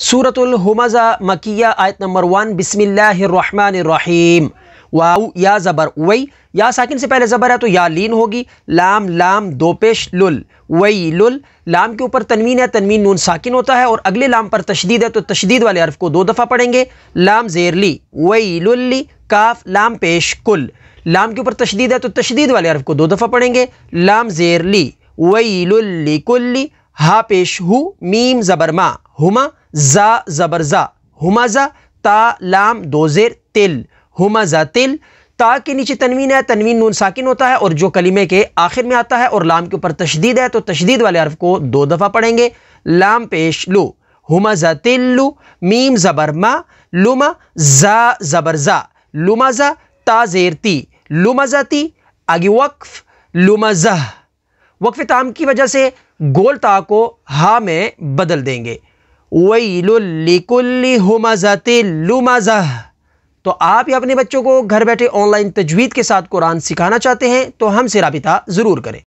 हुमजा मकिया आयत number one बिस्मिल्लाहिर्रहमानिर्रहीम वाऊ या ज़बर वई या साकिन से पहले ज़बर है तो या लीन होगी लाम लाम दो पेश लुल वई लुल लाम के ऊपर तनवीन है तनवीन नून साकिन होता है और अगले लाम पर तशदीद है तो तशदीद वाले अरफ़ को दो दफ़ा पढ़ेंगे लाम जेरली वई लुल्ली काफ लाम पेश कुल लाम के ऊपर तशदीद है तो तशदीद वाले अरफ़ को दो दफ़ा पढ़ेंगे लाम जेरली वई लुल्ली कुल्ली हा पेश हु मीम ज़बर मा हुमा ज़ा ज़बर ज़ा हुमा ज़ा ता लाम जेर तिल हुमा ज़ा तिल ता के नीचे तनवीन है तनवीन नून साकिन होता है और जो कलीमे के आखिर में आता है और लाम के ऊपर तशदीद है तो तशदीद वाले अरफ को दो दफ़ा पढ़ेंगे लाम पेश लो हुमा ज़ा तिल्लू मीम ज़बर मा लुमा ज़ा ज़बर ज़ा लुमा ज़ा ता जेर ती लुमा ज़ा ती आगे वक्फ़ लुमा ज़ह वक्फ ताम की वजह से गोल ता को हा में बदल देंगे तो आप या अपने बच्चों को घर बैठे ऑनलाइन तजवीद के साथ कुरान सिखाना चाहते हैं तो हमसे रबिता ज़रूर करें